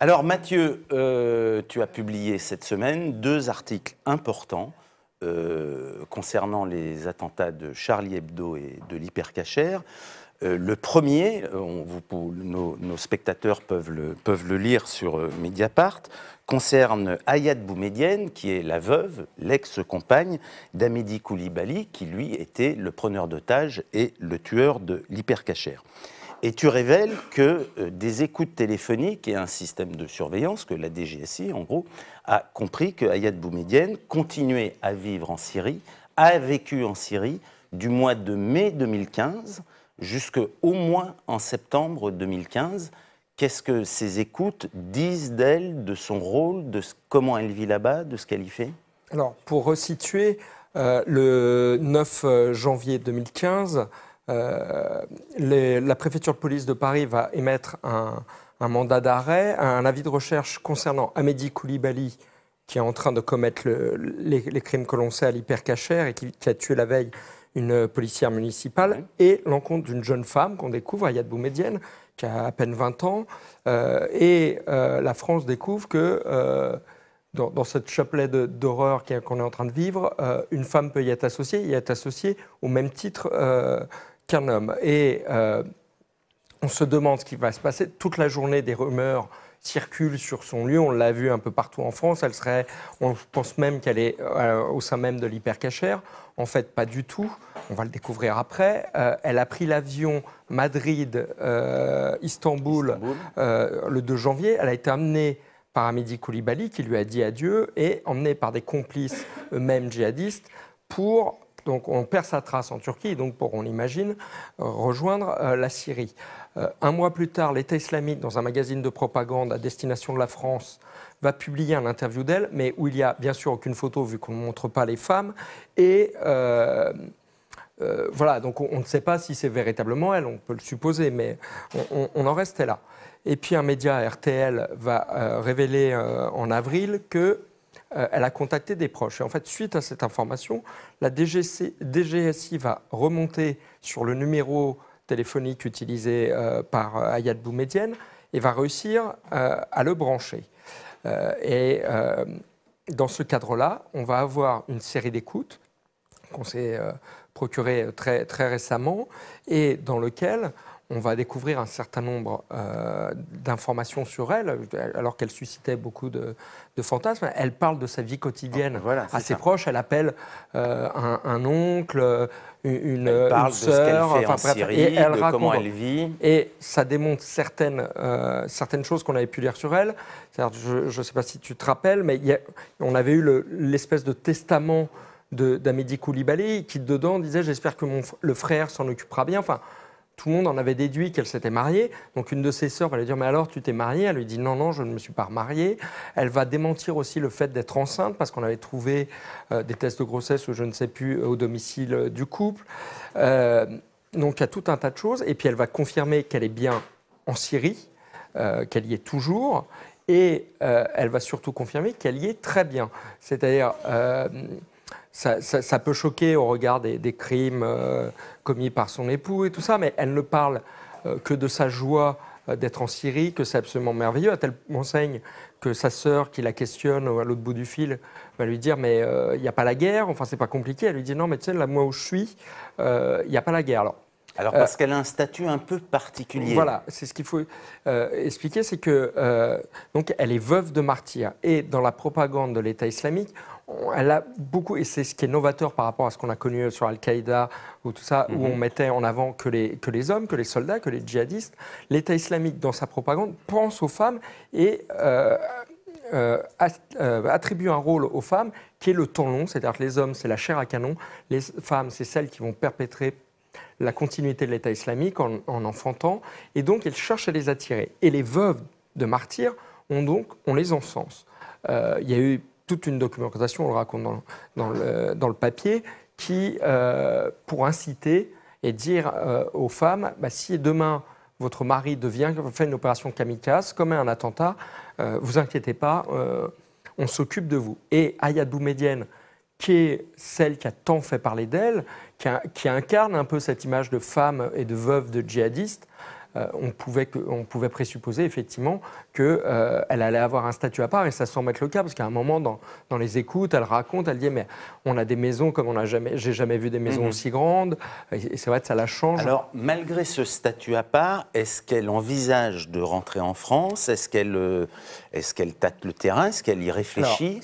Alors Mathieu, euh, tu as publié cette semaine deux articles importants euh, concernant les attentats de Charlie Hebdo et de l'hypercachère. Euh, le premier, nos, spectateurs peuvent le, lire sur Mediapart, concerne Ayad Boumedienne, qui est la veuve, l'ex-compagne d'Amédi Koulibaly, qui lui était le preneur d'otages et le tueur de l'hypercachère. Et tu révèles que euh, des écoutes téléphoniques et un système de surveillance que la DGSI, en gros, a compris que Ayad Boumedienne continuait à vivre en Syrie, a vécu en Syrie du mois de mai 2015 jusqu'au moins en septembre 2015. Qu'est-ce que ces écoutes disent d'elle, de son rôle, de comment elle vit là-bas, de ce qu'elle y fait Alors, pour resituer, euh, le 9 euh, janvier 2015, euh, la préfecture de police de Paris va émettre un, mandat d'arrêt, un avis de recherche concernant Amédie Koulibaly, qui est en train de commettre les, crimes que l'on sait à l'hypercachère et qui, a tué la veille une policière municipale, et l'encontre d'une jeune femme qu'on découvre, Ayad Boumedienne, qui a à peine 20 ans. Euh, et euh, la France découvre que dans, dans, cette chapelet d'horreur qu'on est en train de vivre, une femme peut y être associée, y être associée au même titre qu'un homme. Et euh, on se demande ce qui va se passer. Toute la journée, des rumeurs circulent sur son lieu. On l'a vu un peu partout en France. Elle serait, on pense même qu'elle est euh, au sein même de l'hypercachère. En fait, pas du tout. On va le découvrir après. Euh, elle a pris l'avion Madrid-Istanbul le 2 janvier. Elle a été amenée par Hamidi Koulibaly qui lui a dit adieu et emmenée par des complices eux-mêmes djihadistes pour donc on perd sa trace en Turquie, donc pour, on l'imagine, euh, rejoindre euh, la Syrie. Euh, un mois plus tard, l'État islamique, dans un magazine de propagande à destination de la France, va publier un interview d'elle, mais où il n'y a bien sûr aucune photo vu qu'on ne montre pas les femmes. Et voilà, donc on, ne sait pas si c'est véritablement elle, on peut le supposer, mais on, en restait là. Et puis un média RTL va révéler en avril que euh, elle a contacté des proches. Et en fait, suite à cette information, la DGSI va remonter sur le numéro téléphonique utilisé euh, par euh, Ayad Boumedienne et va réussir à le brancher. et dans ce cadre-là, on va avoir une série d'écoutes qu'on s'est procurée très, très récemment et dans lequel on va découvrir un certain nombre euh, d'informations sur elle, alors qu'elle suscitait beaucoup de, fantasmes. Elle parle de sa vie quotidienne ah, voilà, à ses proches, elle appelle euh, un, oncle, euh, une, elle sœur, enfin, en Syrie, et elle raconte, comment elle vit. Et ça démontre certaines, certaines choses qu'on avait pu lire sur elle. Je ne sais pas si tu te rappelles, mais on avait eu l'espèce de testament d'Amédie qui, dedans, disait « J'espère que le frère s'en occupera bien ». Enfin, tout le monde en avait déduit qu'elle s'était mariée. Donc une de ses sœurs va lui dire Mais alors, tu t'es mariée Elle lui dit Non, non, je ne me suis pas remariée. Elle va démentir aussi le fait d'être enceinte parce qu'on avait trouvé euh, des tests de grossesse ou je ne sais plus euh, au domicile euh, du couple. donc il y a tout un tas de choses. Et puis elle va confirmer qu'elle est bien en Syrie, qu'elle y est toujours. Et elle va surtout confirmer qu'elle y est très bien. C'est-à-dire ça, peut choquer au regard des, crimes euh, commis par son époux et tout ça, mais elle ne parle euh, que de sa joie euh, d'être en Syrie, que c'est absolument merveilleux, Elle m'enseigne enseigne que sa sœur, qui la questionne à l'autre bout du fil, va lui dire mais il n'y a pas la guerre, enfin c'est pas compliqué, elle lui dit non mais tu sais, là moi où je suis, il n'y a pas la guerre. Alors alors euh, parce qu'elle a un statut un peu particulier. Voilà, c'est ce qu'il faut euh, expliquer, c'est que euh, donc elle est veuve de martyr et dans la propagande de l'État islamique, elle a beaucoup, et c'est ce qui est novateur par rapport à ce qu'on a connu sur Al-Qaïda ou tout ça, où mhm. on mettait en avant que les, que les hommes, que les soldats, que les djihadistes. L'État islamique, dans sa propagande, pense aux femmes et attribue un rôle aux femmes qui est le temps long, c'est-à-dire que les hommes, c'est la chair à canon, les femmes, c'est celles qui vont perpétrer la continuité de l'État islamique en, enfantant, et donc ils cherchent à les attirer. Et les veuves de martyrs, ont donc, on les encense. Euh, il y a eu toute une documentation, on le raconte dans, le, papier, qui, euh, pour inciter et dire euh, aux femmes, bah, si demain votre mari devient, fait une opération kamikaze, commet un attentat, vous inquiétez pas, on s'occupe de vous. Et Ayad Médienne, qui est celle qui a tant fait parler d'elle, qui, incarne un peu cette image de femme et de veuve de djihadiste, euh, on, pouvait, on, pouvait présupposer effectivement qu'elle euh, allait avoir un statut à part et ça semble être le cas parce qu'à un moment dans, dans, les écoutes, elle raconte, elle dit mais on a des maisons comme on n'a jamais, j'ai jamais vu des maisons mhm. aussi grandes et, c'est vrai que ça la change. Alors malgré ce statut à part, est-ce qu'elle envisage de rentrer en France Est-ce qu'elle euh, est-ce qu'elle tâte le terrain Est-ce qu'elle y réfléchit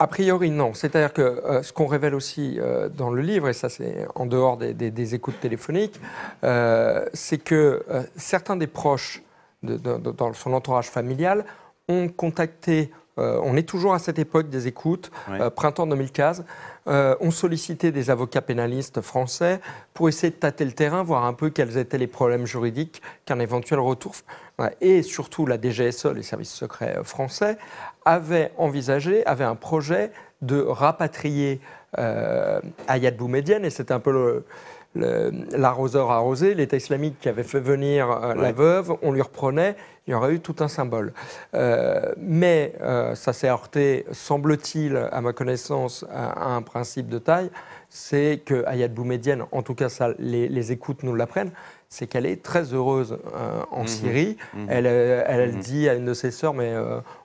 a priori, non. C'est-à-dire que euh, ce qu'on révèle aussi euh, dans le livre, et ça c'est en dehors des, écoutes téléphoniques, euh, c'est que certains des proches dans son entourage familial ont contacté euh, on est toujours à cette époque des écoutes, euh, printemps 2015. Euh, on sollicitait des avocats pénalistes français pour essayer de tâter le terrain, voir un peu quels étaient les problèmes juridiques qu'un éventuel retour. Et surtout, la DGSE, les services secrets français, avait envisagé, avait un projet de rapatrier Ayad Boumediene. et c'est un peu le l'arroseur arrosé, l'État islamique qui avait fait venir euh, la veuve, on lui reprenait, il y aurait eu tout un symbole. Euh, mais euh, ça s'est heurté, semble-t-il, à ma connaissance, à, un principe de taille, c'est que Ayad Boumedienne, en tout cas ça, les, écoutes nous l'apprennent, c'est qu'elle est très heureuse en mmh Syrie. Mmh elle, mmh dit à une de ses sœurs, mais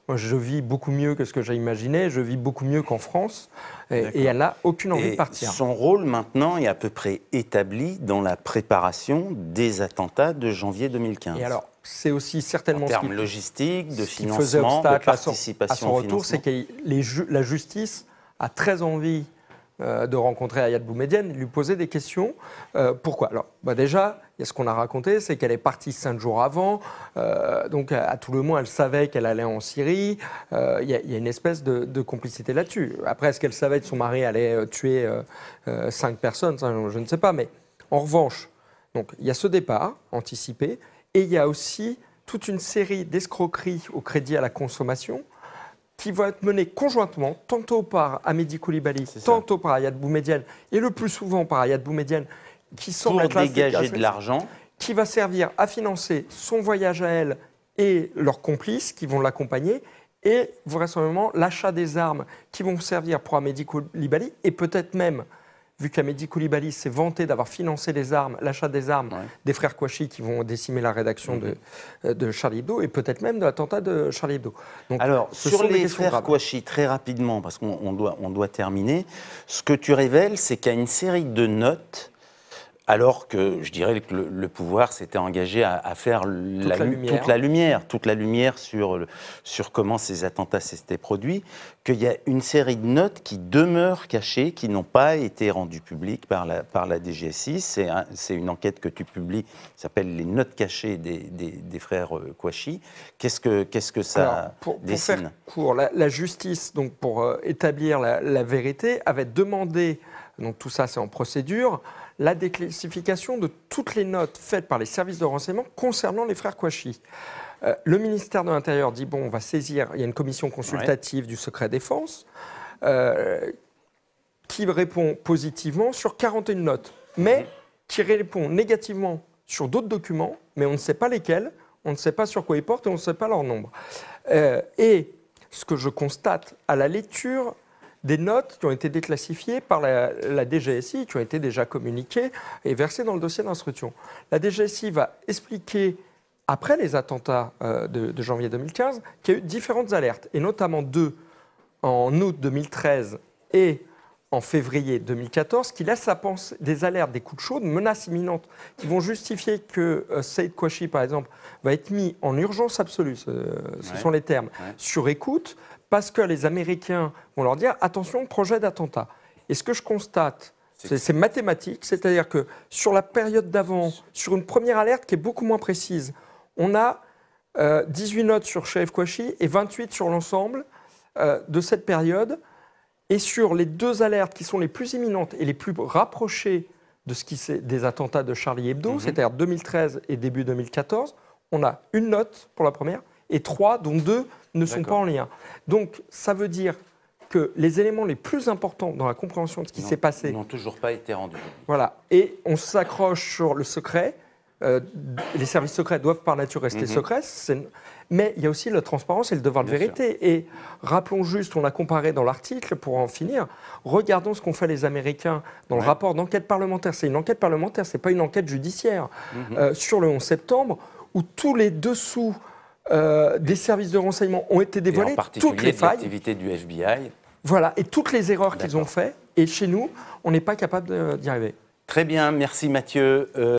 moi, je vis beaucoup mieux que ce que j'ai imaginé. je vis beaucoup mieux qu'en France, et, elle n'a aucune envie de partir. Son rôle maintenant est à peu près établi dans la préparation des attentats de janvier 2015. Et alors, c'est aussi certainement en termes logistiques, de financement, de participation à son, retour, c'est que la justice a très envie euh, de rencontrer Ayad Boumedienne, lui poser des questions. Euh, pourquoi Alors, bah, déjà, il y a ce qu'on a raconté, c'est qu'elle est partie cinq jours avant, euh, donc à, tout le moins, elle savait qu'elle allait en Syrie. Il y, a une espèce de, complicité là-dessus. Après, est-ce qu'elle savait que son mari allait tuer cinq personnes je, je ne sais pas. Mais en revanche, donc il y a ce départ anticipé, et il y a aussi toute une série d'escroqueries au crédit à la consommation qui va être menée conjointement, tantôt par Amédi Koulibaly, tantôt par Ayad Boumedienne, et le plus souvent par Ayad Boumedienne, qui sont Pour dégager de l'argent. Qui va servir à financer son voyage à elle et leurs complices qui vont l'accompagner, et vraisemblablement l'achat des armes qui vont servir pour Amédi Koulibaly, et peut-être même vu qu'Amédi Koulibaly s'est vanté d'avoir financé les armes, l'achat des armes des frères Kouachi qui vont décimer la rédaction mhm. euh, de, Charlie Hebdo et peut-être même de l'attentat de Charlie Hebdo. Alors, sur les frères Kouachi, très rapidement, parce qu'on doit, on doit terminer, ce que tu révèles, c'est qu'il y a une série de notes alors que je dirais que le, pouvoir s'était engagé à, faire toute, la, lumière. toute la lumière, sur, sur comment ces attentats s'étaient produits, qu'il y a une série de notes qui demeurent cachées, qui n'ont pas été rendues publiques par la, par la DGSI. C'est une enquête que tu publies, s'appelle Les notes cachées des, des, frères euh, Kouachi. Qu'est-ce que, que ça pour, dessine pour la, justice, donc pour euh, établir la, vérité, avait demandé, donc tout ça c'est en procédure, la déclassification de toutes les notes faites par les services de renseignement concernant les frères Kouachi. Euh, le ministère de l'Intérieur dit bon, on va saisir. Il y a une commission consultative du secret défense euh, qui répond positivement sur 41 notes, mais mm-hmm. qui répond négativement sur d'autres documents, mais on ne sait pas lesquels, on ne sait pas sur quoi ils portent et on ne sait pas leur nombre. Euh, et ce que je constate à la lecture des notes qui ont été déclassifiées par la, DGSI, qui ont été déjà communiquées et versées dans le dossier d'instruction. La DGSI va expliquer après les attentats euh, de, janvier 2015 qu'il y a eu différentes alertes, et notamment deux en août 2013 et en février 2014, qui laissent à penser des alertes, des coups de chaud, de menaces imminentes, qui vont justifier que euh, Saïd Kouachi, par exemple, va être mis en urgence absolue, ce, sont les termes, sur écoute, parce que les Américains vont leur dire attention, projet d'attentat. Et ce que je constate, c'est mathématique, c'est-à-dire que sur la période d'avant, sur une première alerte qui est beaucoup moins précise, on a 18 euh, notes sur Chef Kouachi et 28 sur l'ensemble euh, de cette période. Et sur les deux alertes qui sont les plus imminentes et les plus rapprochées de ce qui des attentats de Charlie Hebdo, mhm. c'est-à-dire 2013 et début 2014, on a une note pour la première et trois, dont deux ne sont pas en lien. Donc ça veut dire que les éléments les plus importants dans la compréhension de ce qui s'est passé n'ont toujours pas été rendus. Voilà. Et on s'accroche sur le secret. Euh, les services secrets doivent par nature rester mhm. secrets. Mais il y a aussi la transparence et le devoir de vérité. Et rappelons juste, on l'a comparé dans l'article pour en finir. Regardons ce qu'ont fait les Américains dans le rapport d'enquête parlementaire. C'est une enquête parlementaire, ce n'est pas une enquête judiciaire. Mhm. Euh, sur le 11 septembre, où tous les dessous euh, des services de renseignement ont été dévoilés. toutes les failles. l'activité du FBI. Voilà, et toutes les erreurs qu'ils ont faites. Et chez nous, on n'est pas capable d'y arriver. Très bien, merci Mathieu. Euh,